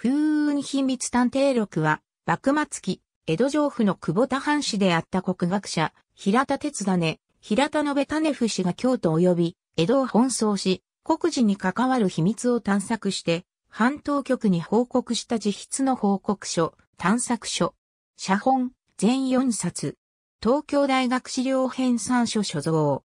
風雲秘密探偵録は、幕末期、江戸城府の久保田藩士であった国学者、平田哲金、平田延種府氏が京都及び、江戸を奔走し、国事に関わる秘密を探索して、半島局に報告した自筆の報告書、探索書、写本、全4冊、東京大学資料編参書所蔵。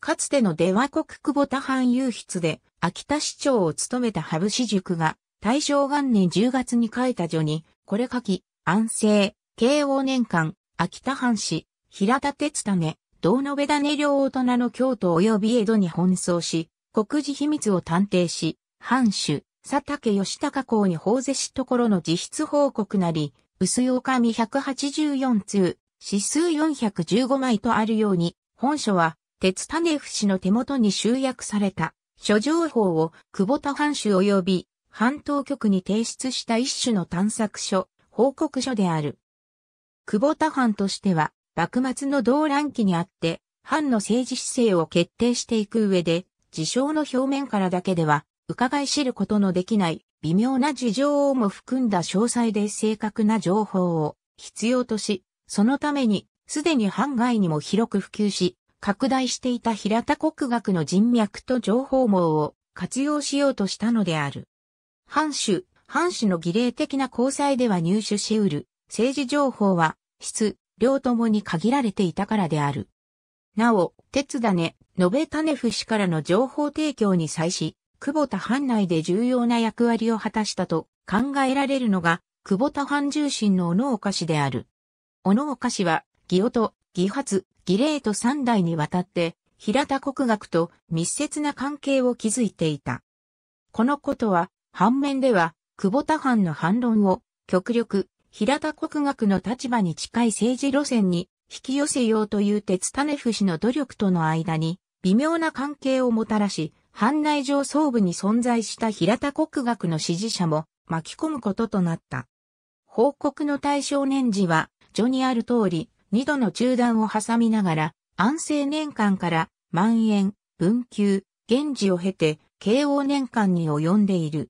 かつての出羽国久保田藩有筆で、秋田市長を務めた羽生氏塾が、大正元年10月に書いた序に、これ書き、安政、慶応年間、秋田藩士、平田鉄種、道延種両大人の京都及び江戸に奔走し、国事秘密を探偵し、藩主、佐竹義高公に法是しところの自筆報告なり、薄い女184通、指数415枚とあるように、本書は、鉄種節の手元に集約された、諸情報を、久保田藩主及び、半島局に提出した一種の探索書、報告書である。久保田藩としては、幕末の動乱期にあって、藩の政治姿勢を決定していく上で、事象の表面からだけでは、伺い知ることのできない微妙な事情をも含んだ詳細で正確な情報を必要とし、そのために、すでに藩外にも広く普及し、拡大していた平田国学の人脈と情報網を活用しようとしたのである。藩主、藩主の儀礼的な交際では入手し得る政治情報は質、量ともに限られていたからである。なお、鉄種、延べ種夫氏からの情報提供に際し、久保田藩内で重要な役割を果たしたと考えられるのが、久保田藩重臣の小野岡氏である。小野岡氏は、義夫と、義発、義礼と三代にわたって、平田国学と密接な関係を築いていた。このことは、反面では、久保田藩の反論を、極力、平田国学の立場に近い政治路線に引き寄せようという鉄種不死の努力との間に微妙な関係をもたらし、藩内上層部に存在した平田国学の支持者も巻き込むこととなった。報告の対象年次は、序にある通り、二度の中断を挟みながら、安政年間から万延、文久、現時を経て、慶応年間に及んでいる。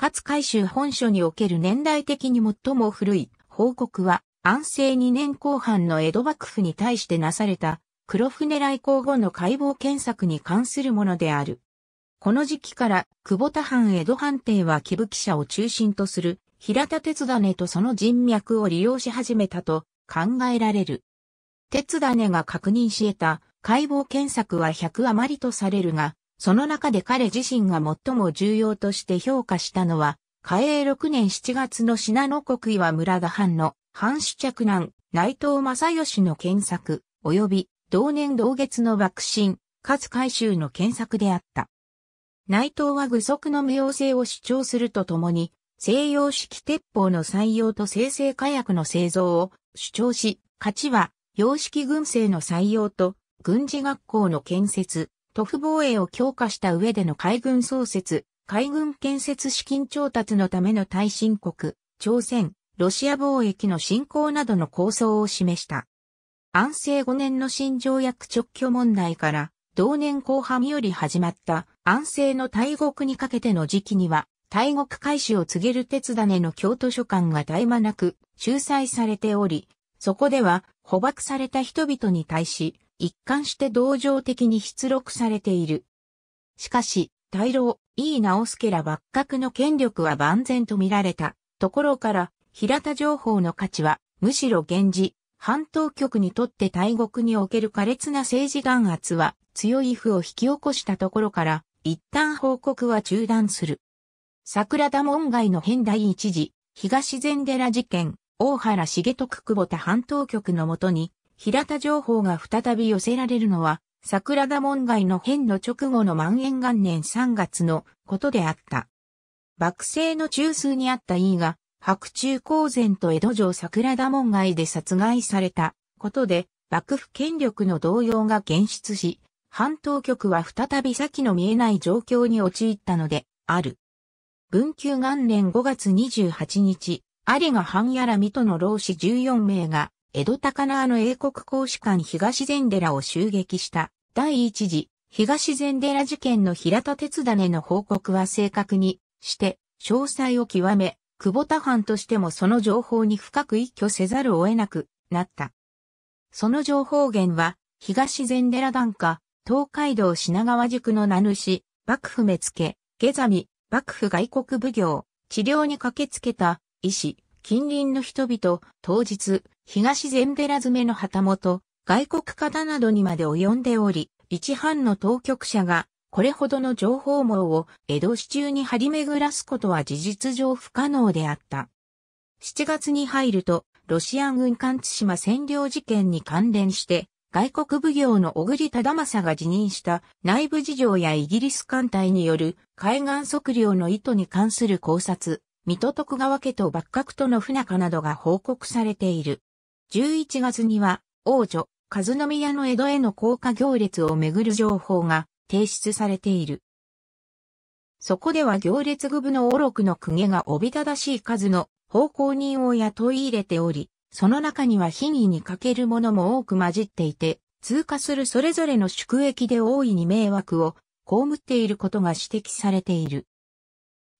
勝海舟本書における年代的に最も古い報告は、安政2年後半の江戸幕府に対してなされた、黒船来航後の解剖検索に関するものである。この時期から、久保田藩江戸藩邸は木吹社を中心とする、平田鉄種とその人脈を利用し始めたと考えられる。鉄種が確認し得た解剖検索は100余りとされるが、その中で彼自身が最も重要として評価したのは、嘉永6年7月の信濃国岩村田藩の藩主嫡男内藤正義の検索、及び同年同月の爆心、かつ改の検索であった。内藤は具足の無用性を主張するとともに、西洋式鉄砲の採用と生成火薬の製造を主張し、勝値は、洋式軍政の採用と、軍事学校の建設、塗布防衛を強化した上での海軍創設、海軍建設資金調達のための耐震国、朝鮮、ロシア貿易の振興などの構想を示した。安政5年の新条約直挙問題から、同年後半より始まった安政の大国にかけての時期には、大国開始を告げる鉄種の京都書館が絶え間なく、仲裁されており、そこでは、捕獲された人々に対し、一貫して同情的に出力されている。しかし、大老、井伊直助ら幕閣の権力は万全と見られた。ところから、平田情報の価値は、むしろ源氏、半島局にとって大国における苛烈な政治弾圧は、強い負を引き起こしたところから、一旦報告は中断する。桜田門外の変第一次、東禅寺事件、大原重徳久保田半島局のもとに、平田情報が再び寄せられるのは、桜田門外の変の直後の万延元年3月のことであった。幕政の中枢にあった井伊が、白昼公然と江戸城桜田門外で殺害されたことで、幕府権力の動揺が現出し、半島局は再び先の見えない状況に陥ったので、ある。文久元年5月28日、有賀藩やら水戸の老子14名が江戸高輪の英国公使館東禅寺を襲撃した第一次東禅寺事件の平田鉄種の報告は正確にして詳細を極め、久保田藩としてもその情報に深く一挙せざるを得なくなった。その情報源は東禅寺段下、東海道品川宿の名主、幕府目付、下座見、幕府外国奉行、治療に駆けつけた医師、近隣の人々、当日、東禅寺詰めの旗本、外国方などにまで及んでおり、一班の当局者が、これほどの情報網を江戸市中に張り巡らすことは事実上不可能であった。7月に入ると、ロシア軍艦津島占領事件に関連して、外国奉行の小栗忠政が辞任した内部事情やイギリス艦隊による海岸測量の意図に関する考察、水戸徳川家と幕閣との不仲などが報告されている。11月には、王女、和宮の江戸への降下行列をめぐる情報が提出されている。そこでは行列具部のオロの公家がおびただしい数の奉公人を雇い入れており、その中には品位に欠けるものも多く混じっていて、通過するそれぞれの宿駅で大いに迷惑を被っていることが指摘されている。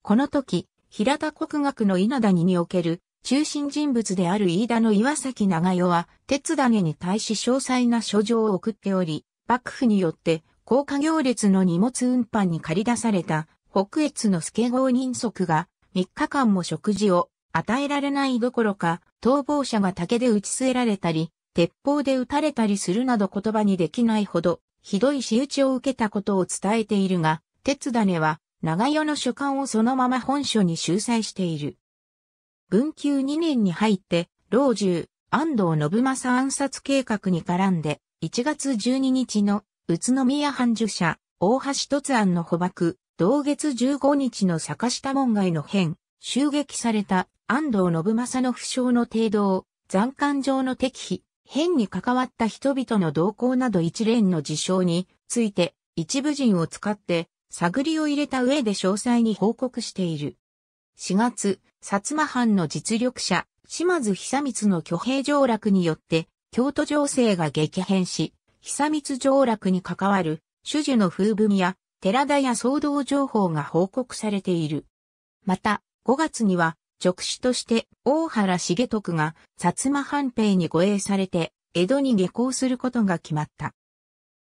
この時、平田国学の稲谷における中心人物である飯田の岩崎長代は、鉄種に対し詳細な書状を送っており、幕府によって高架行列の荷物運搬に駆り出された北越の助号人足が3日間も食事を与えられないどころか、逃亡者が竹で打ち据えられたり、鉄砲で撃たれたりするなど言葉にできないほど、ひどい仕打ちを受けたことを伝えているが、鉄種は長与の書簡をそのまま本書に収載している。文久2年に入って、老中、安藤信正暗殺計画に絡んで、1月12日の宇都宮藩受者、大橋突案の捕獲、同月15日の坂下門外の変、襲撃された安藤信正の負傷の程度残感上の敵比。変に関わった人々の動向など一連の事象について、一部人を使って探りを入れた上で詳細に報告している。4月、薩摩藩の実力者、島津久光の挙兵上落によって、京都情勢が激変し、久光上落に関わる、主樹の風文や、寺田や騒動情報が報告されている。また、5月には、直使として、大原重徳が、薩摩藩兵に護衛されて、江戸に下校することが決まった。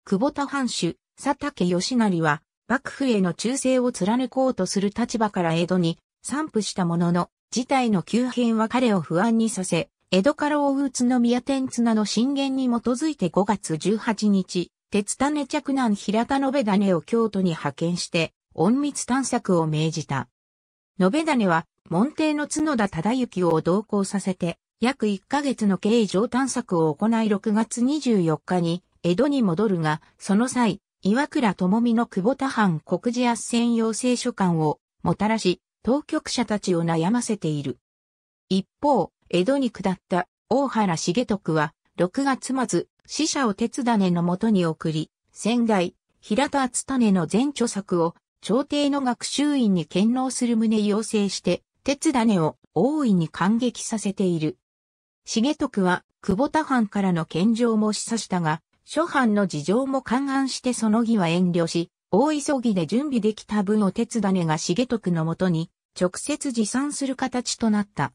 久保田藩主、佐竹義成は、幕府への忠誠を貫こうとする立場から江戸に散布したものの、事態の急変は彼を不安にさせ、江戸から大宇都宮天綱の震源に基づいて5月18日、鉄種着難平田延種を京都に派遣して、隠密探索を命じた。延種は、門弟の角田忠之を同行させて、約1ヶ月の経上探索を行い6月24日に江戸に戻るが、その際、岩倉智美の久保田藩国事圧戦要請書簡をもたらし、当局者たちを悩ませている。一方、江戸に下った大原重徳は、6月末、死者を鉄種のもとに送り、仙台、平田厚種の前著作を、朝廷の学習院に献納する旨要請して、鉄種を大いに感激させている。重徳は、久保田藩からの献上も示唆したが、諸藩の事情も勘案してその儀は遠慮し、大急ぎで準備できた分を鉄種が重徳のもとに直接持参する形となった。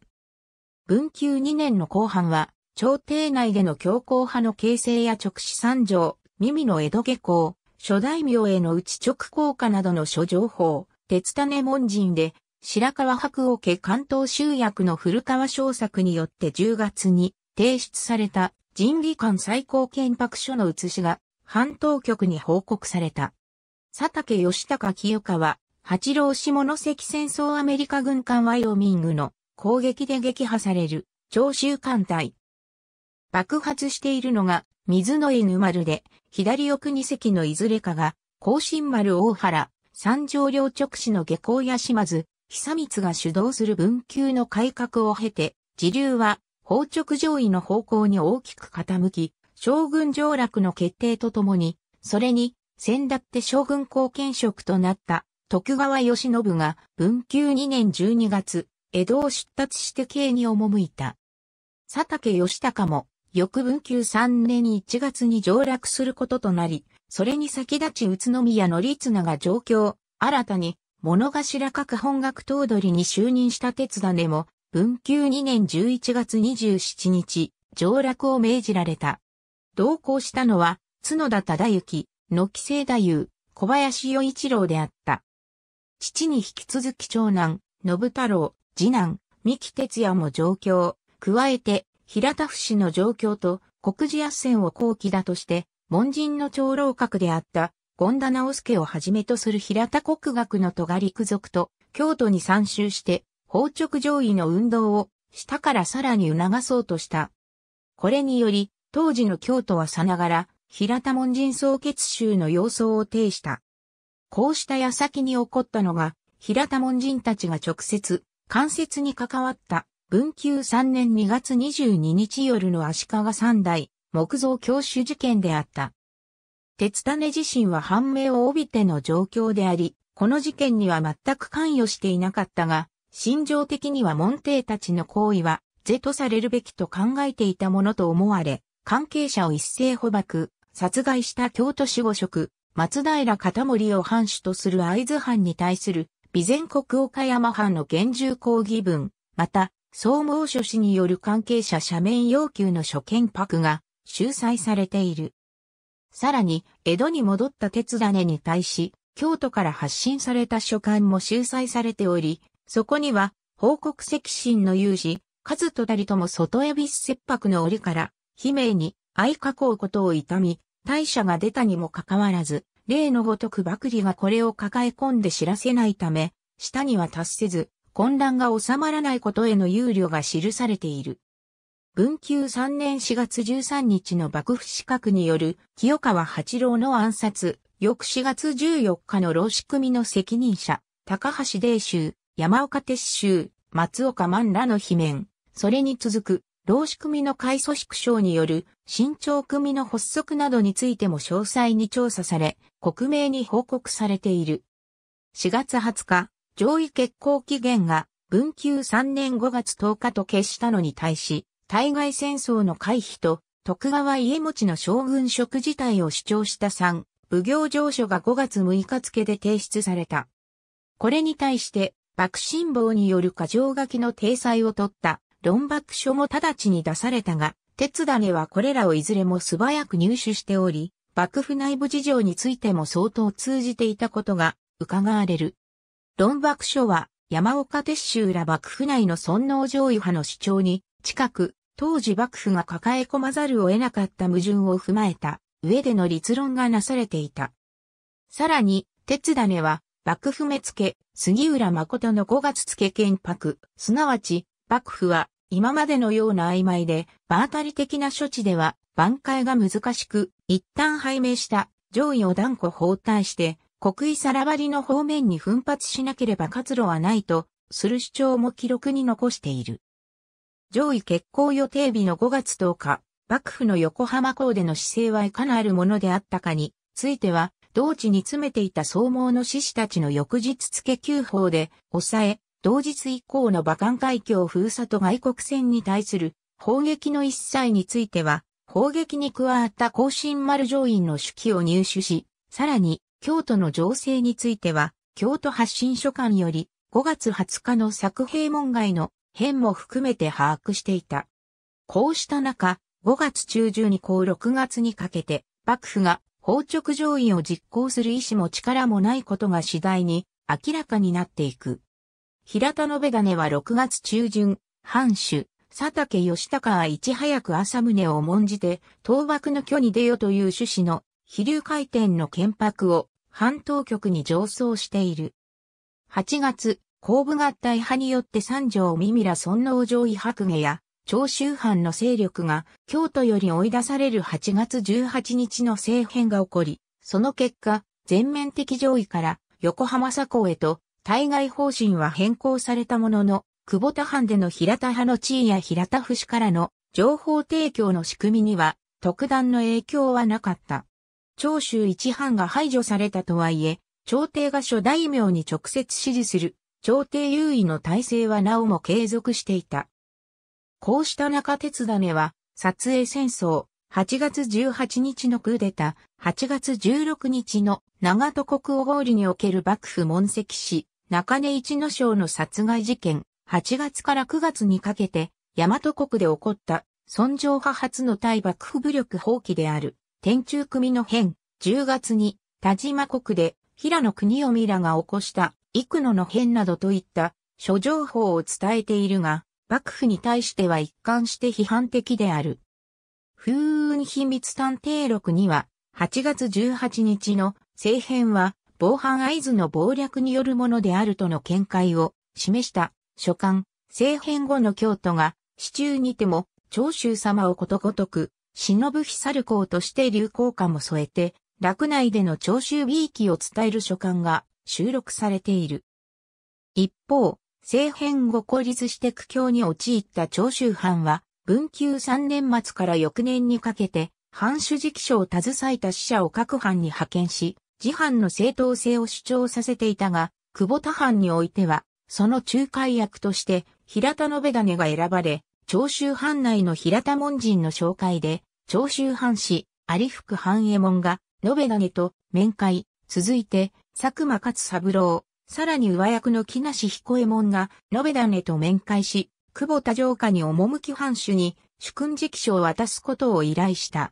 文久2年の後半は、朝廷内での強硬派の形成や直視参上、耳の江戸下校、諸大名への内直効果などの諸情報、鉄種門人で、白川白王家関東集約の古川小作によって10月に提出された人技官最高憲白書の写しが、半島局に報告された。佐竹義高清川、八郎下関戦争アメリカ軍艦ワイオミングの攻撃で撃破される、長州艦隊。爆発しているのが、水の犬丸で、左奥二隻のいずれかが、甲信丸大原、三条両直市の下校や島津、久光が主導する文久の改革を経て、時流は宝直上位の方向に大きく傾き、将軍上落の決定とともに、それに、先だって将軍後見職となった徳川義信が文久2年12月、江戸を出立して京に赴いた。佐竹義高も、翌文久3年1月に上落することとなり、それに先立ち宇都宮の立名が上京、新たに、物頭各本学頭取に就任した鉄種も、文久2年11月27日、上落を命じられた。同行したのは、角田忠之、野木聖太夫、小林与一郎であった。父に引き続き長男、信太郎、次男、三木哲也も上京、加えて、平田府市の上京と、国事圧戦を後期だとして、門人の長老閣であった、権田直介をはじめとする平田国学の戸り区族と、京都に参集して、硬直上位の運動を下からさらに促そうとした。これにより、当時の京都はさながら、平田門人総決集の様相を呈した。こうした矢先に起こったのが、平田門人たちが直接、間接に関わった、文久3年2月22日夜の足利三代、木造教主事件であった。鉄種自身は判明を帯びての状況であり、この事件には全く関与していなかったが、心情的には門弟たちの行為は、是とされるべきと考えていたものと思われ、関係者を一斉捕獲、殺害した京都守護職、松平片森を藩主とする合津藩に対する、備前国岡山藩の厳重抗議文、また、総務書士による関係者赦免要求の諸見白が、収載されている。さらに、江戸に戻った鉄種に対し、京都から発信された書簡も収載されており、そこには、報告石心の有事、数とたりとも外エビス切迫の折から、悲鳴に、相囲うことを痛み、大社が出たにもかかわらず、例のごとくばくりがこれを抱え込んで知らせないため、下には達せず、混乱が収まらないことへの憂慮が記されている。文久3年4月13日の幕府資格による清川八郎の暗殺、翌4月14日の老仕組の責任者、高橋泥衆、山岡鉄州、松岡万らの悲鳴。それに続く、労使組の会組織省による新潮組の発足などについても詳細に調査され、国名に報告されている。4月20日、上位決行期限が文久3年5月10日と決したのに対し、対外戦争の回避と徳川家持の将軍職自体を主張した3、奉行上書が5月6日付で提出された。これに対して爆心棒による過剰書きの体裁を取った論爆書も直ちに出されたが、鉄種はこれらをいずれも素早く入手しており、幕府内部事情についても相当通じていたことが伺われる。論爆書は山岡鉄州ら幕府内の尊皇上位派の主張に近く、当時幕府が抱え込まざるを得なかった矛盾を踏まえた上での立論がなされていた。さらに、鉄種は幕府目付、杉浦誠の5月付憲白、すなわち、幕府は、今までのような曖昧で、場当たり的な処置では、挽回が難しく、一旦拝命した上位を断固包帯して、国威さらばりの方面に奮発しなければ活路はないと、する主張も記録に残している。上位決行予定日の5月10日、幕府の横浜港での姿勢はいかなるものであったかについては、同地に詰めていた総毛の志士たちの翌日付旧砲で、抑え、同日以降の馬艦海峡封鎖と外国船に対する砲撃の一切については、砲撃に加わった後進丸上院の手記を入手し、さらに、京都の情勢については、京都発信書館より5月20日の作兵門外の編も含めて把握していた。こうした中、5月中旬にこう6月にかけて、幕府が法直上位を実行する意志も力もないことが次第に明らかになっていく。平田のべがは6月中旬、藩主、佐竹義高はいち早く朝宗を重んじて、倒幕の虚に出よという趣旨の、飛流回転の建白を、藩当局に上奏している。8月、後部合体派によって三条三ら尊王上位白下や、長州藩の勢力が京都より追い出される8月18日の政変が起こり、その結果、全面的上位から横浜佐高へと、対外方針は変更されたものの、久保田藩での平田派の地位や平田府市からの情報提供の仕組みには、特段の影響はなかった。長州一藩が排除されたとはいえ、朝廷が諸大名に直接指示する、朝廷優位の体制はなおも継続していた。こうした中鉄種は、撮影戦争、8月18日のクーデタ、8月16日の長戸国王郡における幕府問責し、中根一之章の殺害事件、8月から9月にかけて、大和国で起こった、尊上派初の対幕府武力放棄である、天中組の変、10月に、田島国で、平野国をミラが起こした、幾野の変などといった、諸情報を伝えているが、幕府に対しては一貫して批判的である。風雲秘密探偵録には、8月18日の政変は、防犯合図の謀略によるものであるとの見解を示した書簡、政変後の京都が、市中にても、長州様をことごとく、忍ぶ日猿公として流行歌も添えて、落内での長州美意を伝える書簡が収録されている。一方、政変後孤立して苦境に陥った長州藩は、文久3年末から翌年にかけて、藩主直書を携えた使者を各藩に派遣し、自藩の正当性を主張させていたが、久保田藩においては、その仲介役として、平田信種が選ばれ、長州藩内の平田門人の紹介で、長州藩士、有福藩右衛門が、信種と面会、続いて、佐久間勝三郎、さらに上役の木梨彦右衛門が、延べ種と面会し、久保田城下に赴き藩主に、主君直書を渡すことを依頼した。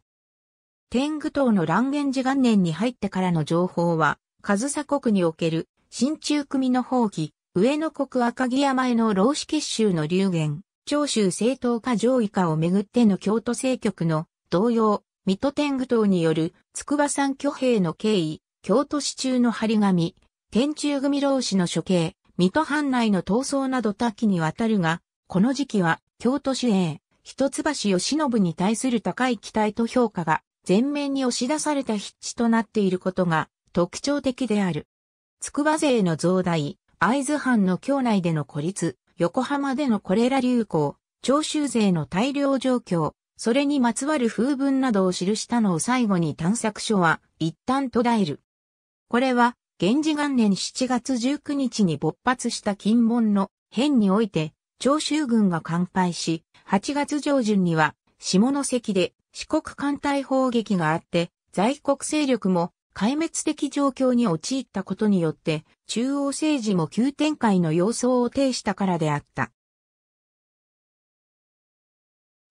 天狗党の乱源寺元年に入ってからの情報は、上佐国における、新中組の放棄、上野国赤城山への老子結集の流言、長州正党化上位化をめぐっての京都政局の同様、水戸天狗党による筑波山挙兵の経緯、京都市中の張り紙、天中組老子の処刑、水戸藩内の闘争など多岐にわたるが、この時期は京都市営、一橋義信に対する高い期待と評価が前面に押し出された筆致となっていることが特徴的である。筑波勢の増大、会津藩の境内での孤立、横浜でのこれら流行、長州勢の大量状況、それにまつわる風文などを記したのを最後に探索書は一旦途絶える。これは源氏元年7月19日に勃発した金門の変において、長州軍が完敗し、8月上旬には下関で四国艦隊砲撃があって、在国勢力も壊滅的状況に陥ったことによって、中央政治も急展開の様相を呈したからであった。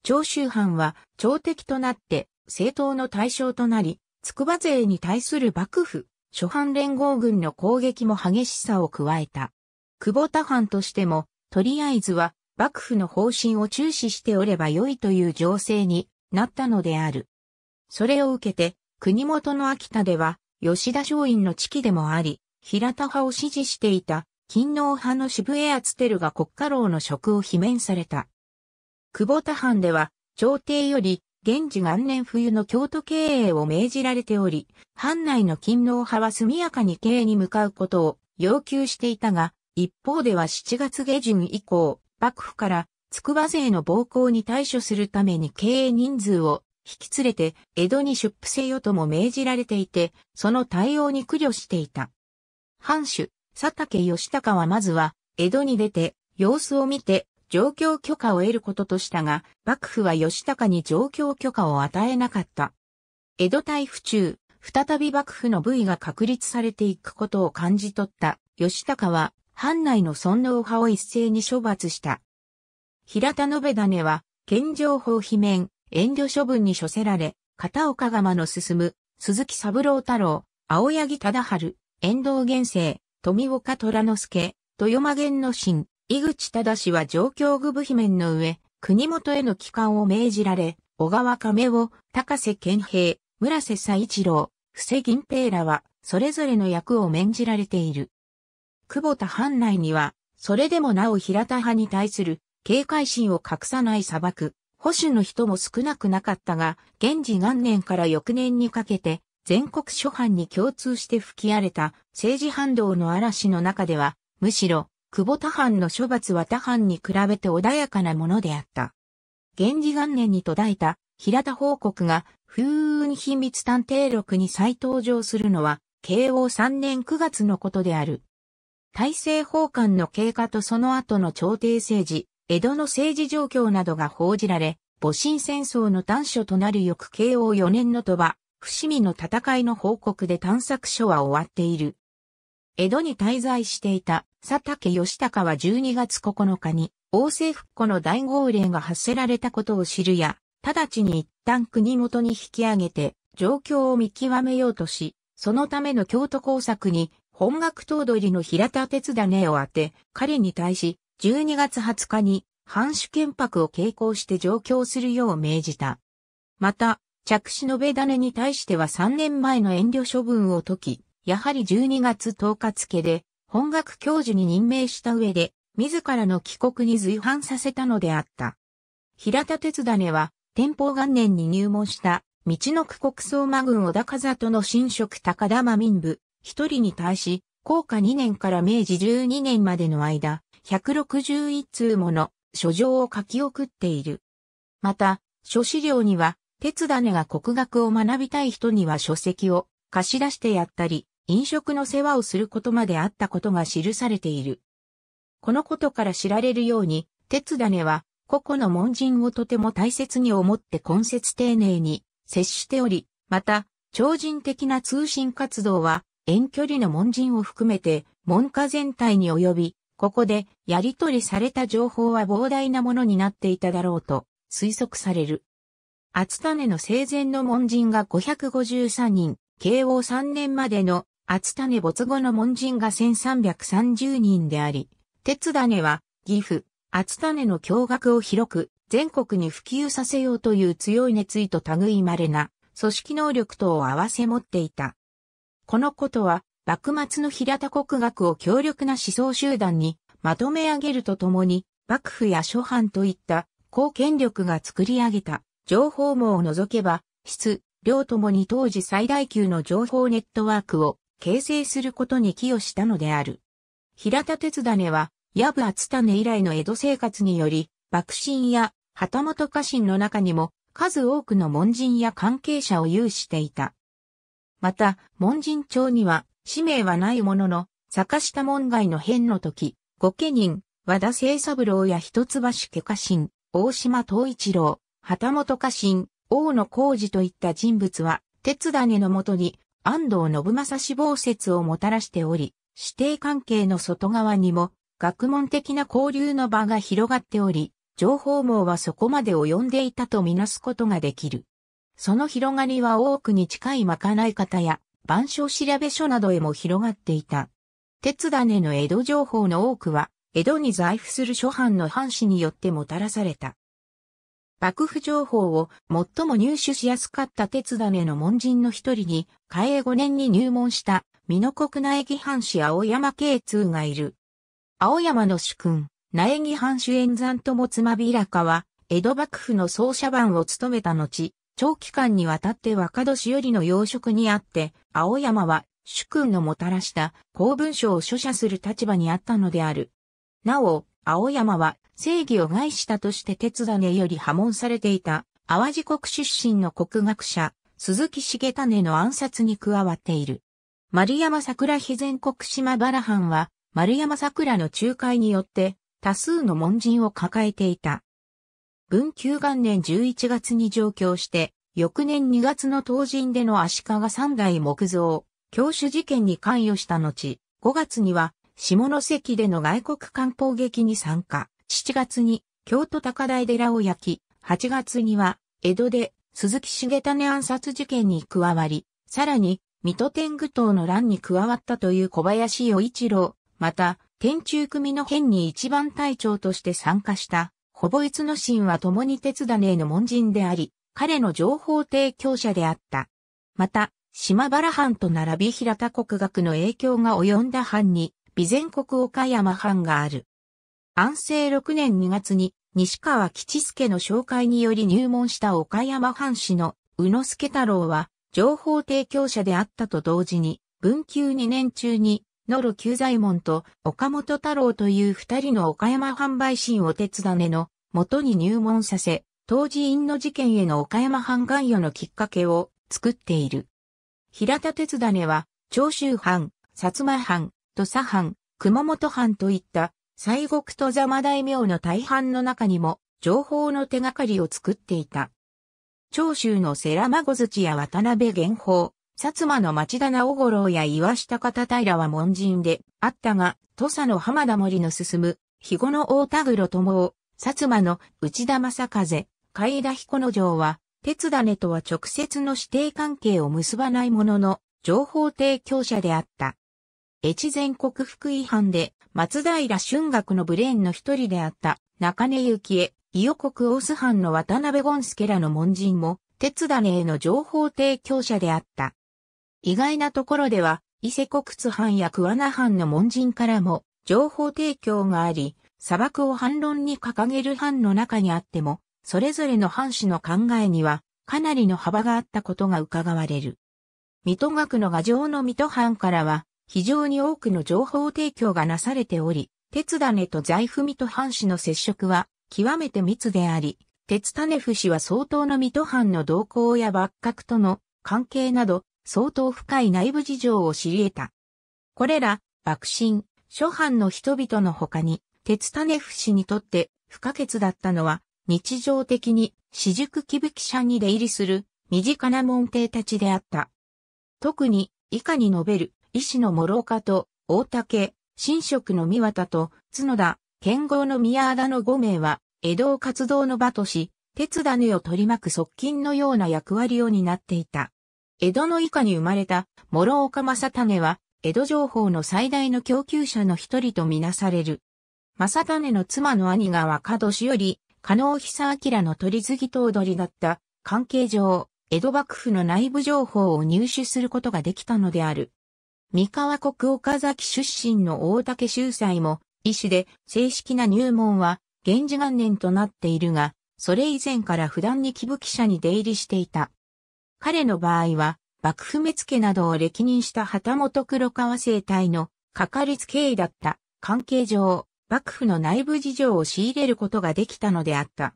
長州藩は朝敵となって、政党の対象となり、筑波勢に対する幕府、初藩連合軍の攻撃も激しさを加えた。久保田藩としても、とりあえずは幕府の方針を注視しておればよいという情勢になったのである。それを受けて、国元の秋田では、吉田松陰の知己でもあり、平田派を支持していた、勤王派の渋江厚照が国家老の職を罷免された。久保田藩では、朝廷より現時元年冬の京都経営を命じられており、藩内の勤労派は速やかに経営に向かうことを要求していたが、一方では7月下旬以降、幕府から筑波勢の暴行に対処するために経営人数を引き連れて江戸に出府せよとも命じられていて、その対応に苦慮していた。藩主、佐竹義高はまずは、江戸に出て、様子を見て、状況許可を得ることとしたが、幕府は吉高に状況許可を与えなかった。江戸大府中、再び幕府の部位が確立されていくことを感じ取った吉高は、藩内の尊王派を一斉に処罰した。平田信種は、健常法罷免、遠慮処分に処せられ、片岡釜の進む、鈴木三郎太郎、青柳忠春、遠藤元生、富岡虎之助、豊間源之進、井口忠氏は上京具部姫の上、国元への帰還を命じられ、小川亀を高瀬健平、村瀬佐一郎、布施銀平らは、それぞれの役を免じられている。久保田藩内には、それでもなお平田派に対する警戒心を隠さない砂漠、保守の人も少なくなかったが、現時元年から翌年にかけて、全国諸藩に共通して吹き荒れた政治反動の嵐の中では、むしろ久保田藩の処罰は田藩に比べて穏やかなものであった。源氏元年に途絶えた平田報告が風雲秘密探偵録に再登場するのは、慶応3年9月のことである。大政奉還の経過とその後の朝廷政治、江戸の政治状況などが報じられ、戊辰戦争の短所となる翌慶応4年のと羽、伏見の戦いの報告で探索書は終わっている。江戸に滞在していた佐竹義隆は12月9日に、王政復古の大号令が発せられたことを知るや、直ちに一旦国元に引き上げて、状況を見極めようとし、そのための京都工作に、本学頭取の平田哲種を当て、彼に対し、12月20日に、藩主憲白を傾向して上京するよう命じた。また、着手のべ種に対しては3年前の遠慮処分を解き、やはり12月10日付で、本学教授に任命した上で、自らの帰国に随伴させたのであった。平田鉄種は、天保元年に入門した、道の区国相馬軍小高里の新職高田間民部、一人に対し、高下2年から明治12年までの間、161通もの書状を書き送っている。また、書資料には、鉄種が国学を学びたい人には書籍を貸し出してやったり、飲食の世話をすることまであったことが記されている。このことから知られるように、鉄種は、個々の門人をとても大切に思って根節丁寧に接しており、また、超人的な通信活動は、遠距離の門人を含めて、門下全体に及び、ここでやり取りされた情報は膨大なものになっていただろうと推測される。厚種の生前の門人が553人、慶応3年までの厚種没後の門人が1330人であり、鉄種は岐阜、厚種の驚学を広く全国に普及させようという強い熱意と類まれな組織能力等を併せ持っていた。このことは、幕末の平田国学を強力な思想集団にまとめ上げるとともに、幕府や諸藩といった公権力が作り上げた情報網を除けば、質、量ともに当時最大級の情報ネットワークを形成することに寄与したのである。平田鉄種は、矢部厚種以来の江戸生活により、幕臣や旗本家臣の中にも数多くの門人や関係者を有していた。また、門人帳には、氏名はないものの、坂下門外の変の時、御家人、和田清三郎や一橋家家臣、大島東一郎、旗本家臣、大野浩二といった人物は、鉄種のもとに安藤信正死亡説をもたらしており、指定関係の外側にも学問的な交流の場が広がっており、情報網はそこまで及んでいたとみなすことができる。その広がりは多くに近いまかない方や、万象調べ書などへも広がっていた。鉄種の江戸情報の多くは、江戸に在府する諸藩の藩士によってもたらされた。幕府情報を最も入手しやすかった鉄種の門人の一人に、嘉永5年に入門した、美濃国苗木藩士青山慶通がいる。青山の主君、苗木藩主演山友妻平かは、江戸幕府の総社番を務めた後、長期間にわたって若年寄りの養殖にあって、青山は主君のもたらした公文書を書写する立場にあったのである。なお、青山は正義を害したとして鉄種より破門されていた淡路国出身の国学者、鈴木重種の暗殺に加わっている。丸山桜肥前国島原藩は、丸山桜の仲介によって多数の門人を抱えていた。文久元年11月に上京して、翌年2月の東人での足利三代木造、教主事件に関与した後、5月には下関での外国観光劇に参加。7月に京都高台寺を焼き、8月には江戸で鈴木重種暗殺事件に加わり、さらに水戸天狗党の乱に加わったという小林洋一郎、また、天中組の変に一番隊長として参加した、ほぼいつの神は共に鉄種への門人であり、彼の情報提供者であった。また、島原藩と並び平田国学の影響が及んだ藩に、備前国岡山藩がある。安政6年2月に西川吉助の紹介により入門した岡山藩士の宇之助太郎は情報提供者であったと同時に文久2年中に野呂久左衛門と岡本太郎という二人の岡山販売臣を手伝ねの元に入門させ、当時院の事件への岡山藩関与のきっかけを作っている。平田鉄種は、長州藩、薩摩藩、土佐藩、熊本藩といった西国と座間大名の大半の中にも情報の手がかりを作っていた。長州の世良孫槌や渡辺玄宝、薩摩の町田直五郎や岩下方平は門人であったが、土佐の浜田森の進む、肥後の大田黒友を、薩摩の内田正風、海田彦之丞は、鉄種とは直接の指定関係を結ばないものの、情報提供者であった。越前国服違反で、松平春学のブレーンの一人であった中根幸恵、伊予国大須藩の渡辺権助らの門人も、鉄種への情報提供者であった。意外なところでは、伊勢国津藩や桑名藩の門人からも情報提供があり、砂漠を反論に掲げる藩の中にあっても、それぞれの藩士の考えには、かなりの幅があったことが伺われる。水戸学の画城の水戸藩からは、非常に多くの情報提供がなされており、鉄種と財布水戸藩士の接触は極めて密であり、鉄種不氏は相当の水戸藩の動向や幕閣との関係など相当深い内部事情を知り得た。これら、幕臣、諸藩の人々の他に、鉄種不氏にとって不可欠だったのは、日常的に私塾貴吹社に出入りする身近な門弟たちであった。特に以下に述べる医師の諸岡と、大竹、神職の三綿と、角田、剣豪の宮田の5名は、江戸を活動の場とし、鉄種を取り巻く側近のような役割を担っていた。江戸の以下に生まれた諸岡正種は、江戸情報の最大の供給者の一人とみなされる。正種の妻の兄が若年より、加納久明の取り次ぎ頭取だった関係上、江戸幕府の内部情報を入手することができたのである。三河国岡崎出身の大竹秀才も、医師で正式な入門は、源氏元年となっているが、それ以前から普段に木武記者に出入りしていた。彼の場合は、幕府目付などを歴任した旗本黒川生態のかかりつけ医だった関係上、幕府の内部事情を仕入れることができたのであった。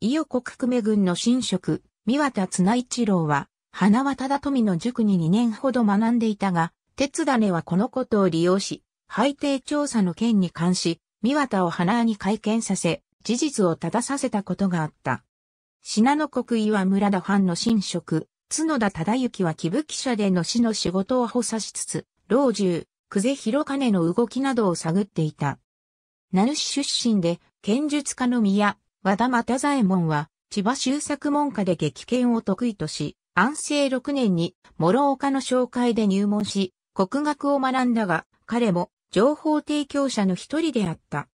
伊予国久米軍の新職、三渡綱一郎は、花輪忠富の塾に2年ほど学んでいたが、鉄種はこのことを利用し、背景調査の件に関し、三綿を花に会見させ、事実を正させたことがあった。信濃国岩村田藩の新職、角田忠之は木吹社での死の仕事を補佐しつつ、老中、久世広金の動きなどを探っていた。名主出身で、剣術家の宮、和田又左衛門は、千葉修作門下で激剣を得意とし、安政6年に、諸岡の紹介で入門し、国学を学んだが、彼も情報提供者の一人であった。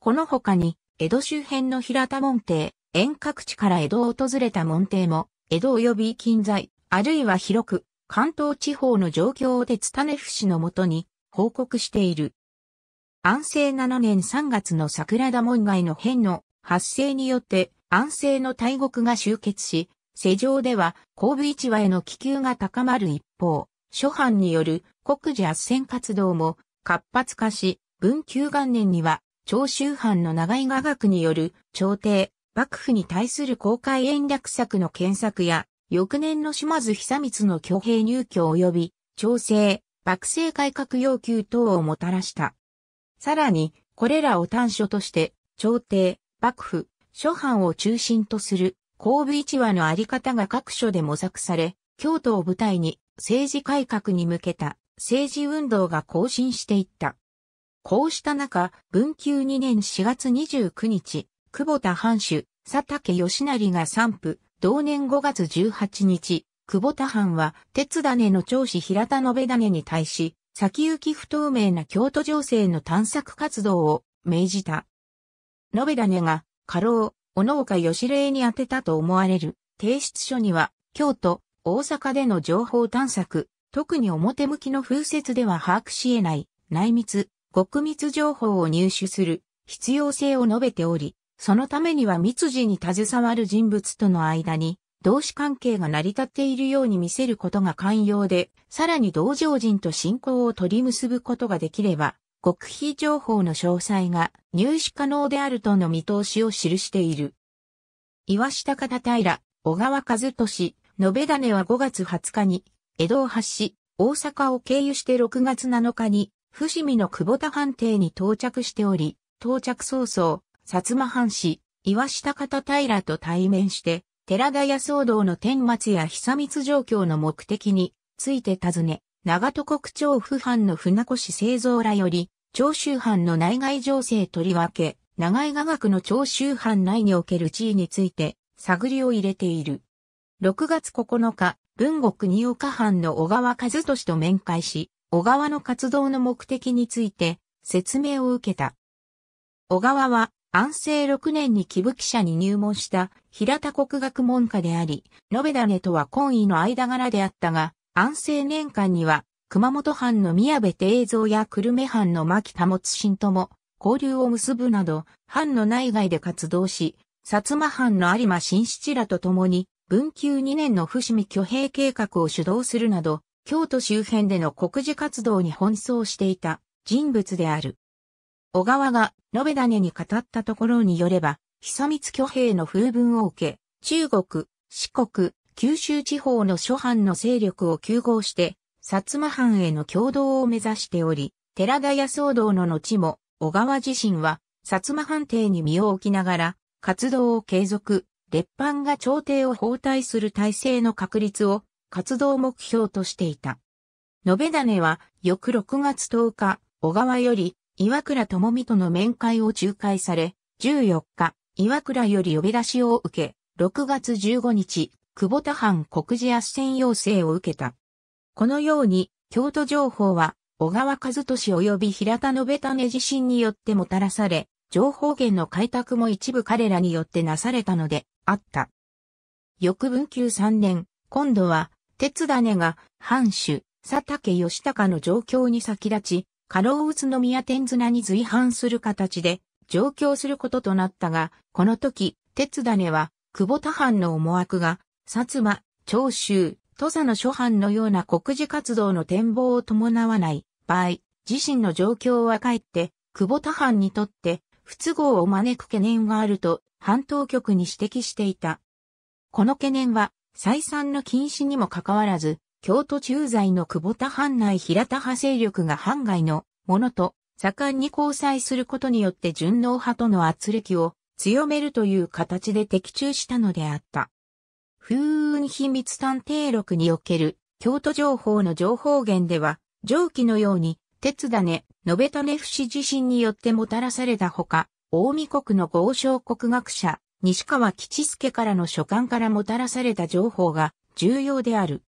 この他に、江戸周辺の平田門邸、遠隔地から江戸を訪れた門弟も、江戸及び近在、あるいは広く、関東地方の状況を鉄種不氏のもとに報告している。安政7年3月の桜田門外の変の発生によって安政の大国が集結し、世上では神部市場への気球が高まる一方、諸藩による国事圧戦活動も活発化し、文久元年には長州藩の長井雅学による朝廷、幕府に対する公開演略策の検索や、翌年の島津久光の挙兵入居及び、調整、幕政改革要求等をもたらした。さらに、これらを短所として、朝廷、幕府、諸藩を中心とする、後部一話のあり方が各所で模索され、京都を舞台に、政治改革に向けた政治運動が更新していった。こうした中、文久2年4月29日、久保田藩主、佐竹義成が散布、同年5月18日、久保田藩は、鉄種の長子平田信種に対し、先行き不透明な京都情勢の探索活動を命じた。信種が、過労、小野岡義礼に宛てたと思われる提出書には、京都、大阪での情報探索、特に表向きの風説では把握し得ない内密、極密情報を入手する必要性を述べており、そのためには密事に携わる人物との間に同志関係が成り立っているように見せることが寛容で、さらに同情人と信仰を取り結ぶことができれば、極秘情報の詳細が入手可能であるとの見通しを記している。岩下方平、小川和俊、延べ種は5月20日に、江戸を発し、大阪を経由して6月7日に、伏見の久保田藩邸に到着しており、到着早々、薩摩藩士、岩下方平と対面して、寺田屋騒動の天末や久光状況の目的について尋ね、長戸国長府藩の船越製造らより、長州藩の内外情勢とりわけ、長井雅学の長州藩内における地位について、探りを入れている。6月9日、文国新岡藩の小川和俊と面会し、小川の活動の目的について説明を受けた。小川は安政6年に木部記者に入門した平田国学門下であり、延べ種とは婚姻の間柄であったが、安政年間には熊本藩の宮部定蔵や久留米藩の牧田持新とも交流を結ぶなど、藩の内外で活動し、薩摩藩の有馬新七らと共に文久2年の伏見挙兵計画を主導するなど、京都周辺での国事活動に奔走していた人物である。小川が延種に語ったところによれば、久光挙兵の風文を受け、中国、四国、九州地方の諸藩の勢力を休合して、薩摩藩への共同を目指しており、寺田屋騒動の後も、小川自身は、薩摩藩邸に身を置きながら、活動を継続、列藩が朝廷を包帯する体制の確立を活動目標としていた。延べ種は翌6月10日、小川より岩倉智美との面会を仲介され、14日、岩倉より呼び出しを受け、6月15日、久保田藩国事斡旋要請を受けた。このように、京都情報は、小川和俊及び平田延種自身によってもたらされ、情報源の開拓も一部彼らによってなされたのであった。翌文久三年、今度は、鉄種が藩主、佐竹義高の状況に先立ち、過労宇都宮天綱に随伴する形で上京することとなったが、この時、鉄種は、久保田藩の思惑が、薩摩、長州、土佐の諸藩のような国事活動の展望を伴わない場合、自身の状況はかえって、久保田藩にとって不都合を招く懸念があると、半島局に指摘していた。この懸念は、再三の禁止にもかかわらず、京都駐在の久保田藩内平田派勢力が藩外のものと盛んに交際することによって順応派との圧力を強めるという形で的中したのであった。風雲秘密探偵録における京都情報の情報源では、上記のように鉄種、延ベタネフ氏自身によってもたらされたほか、大見国の豪商国学者、西川吉助からの書簡からもたらされた情報が重要である。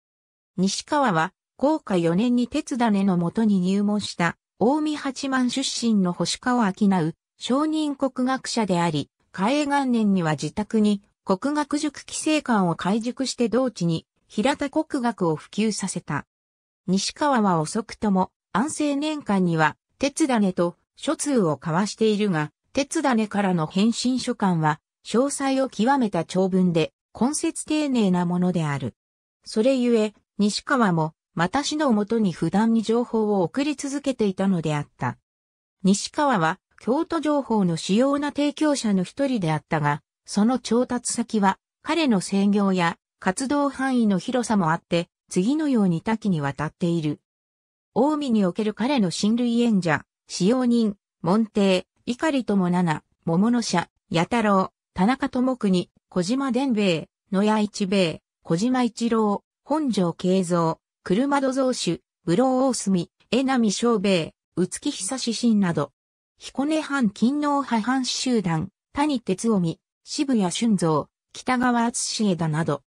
西川は、高下4年に鉄種のもとに入門した、大見八幡出身の星川明う、商人国学者であり、開営元年には自宅に国学塾規制官を開塾して同地に平田国学を普及させた。西川は遅くとも安政年間には、鉄種と書通を交わしているが、鉄種からの返信書簡は、詳細を極めた長文で、根節丁寧なものである。それゆえ、西川も、私のもとに普段に情報を送り続けていたのであった。西川は、京都情報の主要な提供者の一人であったが、その調達先は、彼の制業や活動範囲の広さもあって、次のように多岐にわたっている。大海における彼の親類縁者、使用人、門弟、碇友七、桃の社、八太郎、田中智国、小島伝兵衛、野谷一兵衛、小島一郎、本城慶三、車戸蔵主、武郎大隅、江波昌兵衛、宇月久志信など、彦根藩勤王派藩士集団、谷哲臣、渋谷俊造、北川厚枝など、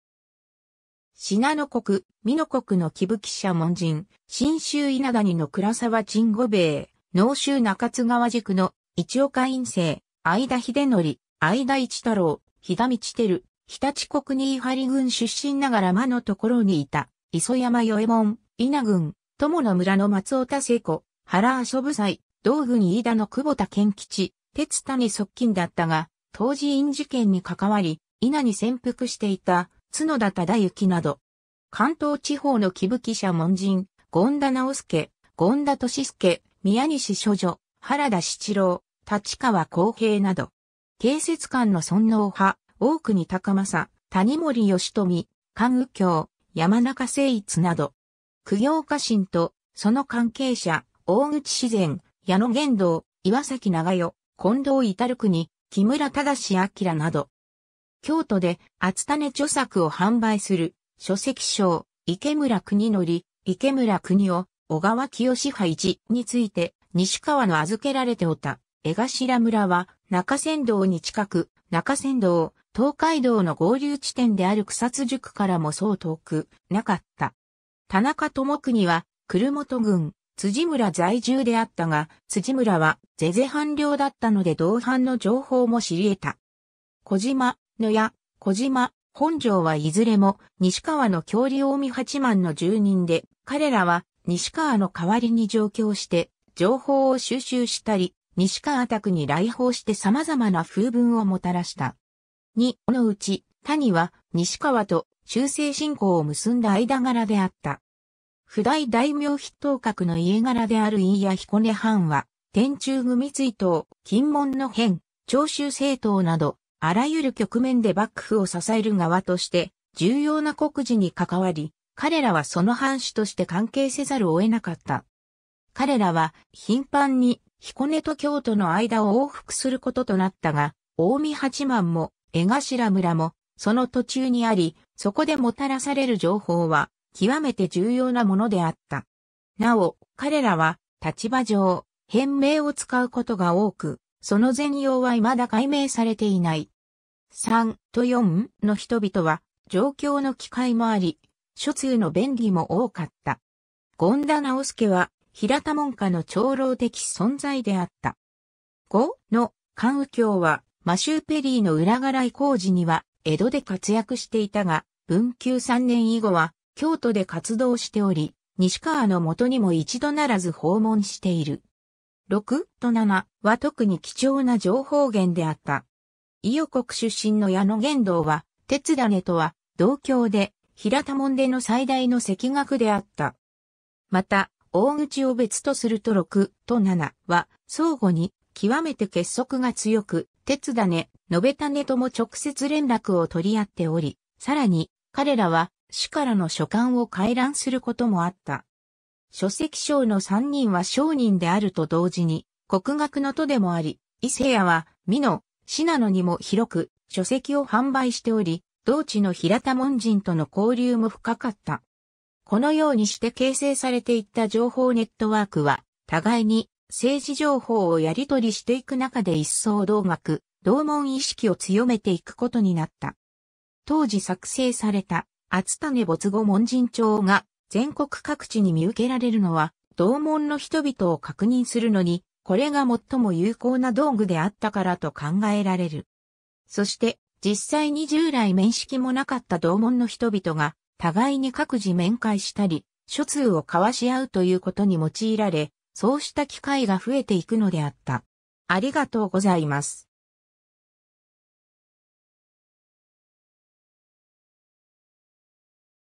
信濃国、美濃国の木吹社門人、新州稲谷の倉沢陳五兵衛、農州中津川塾の一岡院生、相田秀則、相田一太郎、日田道照、日立国新張郡出身ながら間のところにいた、磯山与右衛門、稲郡、友の村の松尾田聖子、原遊ぶ際、道軍飯田の久保田健吉、鉄谷側近だったが、当時院事件に関わり、稲に潜伏していた角田忠之など、関東地方の木吹社門人、権田直介、権田俊介、宮西諸女、原田七郎、立川公平など、警察官の尊能派、大国高政、谷森義富、関右京、山中誠一など、苦行家臣と、その関係者、大口自然、矢野玄道、岩崎長代、近藤至国、木村忠志明など、京都で厚種著作を販売する書籍賞池村国則、池村国夫、小川清支配一について、西川の預けられておった、江頭村は中山道に近く、中山道、東海道の合流地点である草津宿からもそう遠く、なかった。田中智国は、久留本郡、辻村在住であったが、辻村は、是々反領だったので同伴の情報も知り得た。小島、野や小島、本庄はいずれも西川の郷里近江八幡の住人で、彼らは西川の代わりに上京して、情報を収集したり、西川宅に来訪して様々な風文をもたらした。このうち、谷は西川と修正信仰を結んだ間柄であった。不代大名筆頭格の家柄である飯谷彦根藩は、天中組追悼、金門の変、長州政党など、あらゆる局面で幕府を支える側として重要な国事に関わり、彼らはその藩主として関係せざるを得なかった。彼らは頻繁に彦根と京都の間を往復することとなったが、近江八幡も江頭村もその途中にあり、そこでもたらされる情報は極めて重要なものであった。なお、彼らは立場上、変名を使うことが多く、その全容は未だ解明されていない。3と4の人々は、状況の機会もあり、諸通の便利も多かった。権田直輔は、平田門下の長老的存在であった。5の関羽京は、マシューペリーの裏柄い工事には、江戸で活躍していたが、文久3年以後は、京都で活動しており、西川の元にも一度ならず訪問している。6と7は特に貴重な情報源であった。伊予国出身の矢野玄道は、鉄種とは、同郷で、平田門での最大の赤学であった。また、大口を別とすると6と7は、相互に、極めて結束が強く、鉄種、延べ種とも直接連絡を取り合っており、さらに、彼らは、死からの書簡を回覧することもあった。書籍賞の3人は商人であると同時に、国学の都でもあり、伊勢屋は、美濃、信濃にも広く書籍を販売しており、同地の平田門人との交流も深かった。このようにして形成されていった情報ネットワークは、互いに政治情報をやり取りしていく中で一層同学、同門意識を強めていくことになった。当時作成された、厚種没後門人帳が全国各地に見受けられるのは、同門の人々を確認するのにこれが最も有効な道具であったからと考えられる。そして、実際に従来面識もなかった同門の人々が、互いに各自面会したり、諸通を交わし合うということに用いられ、そうした機会が増えていくのであった。ありがとうございます。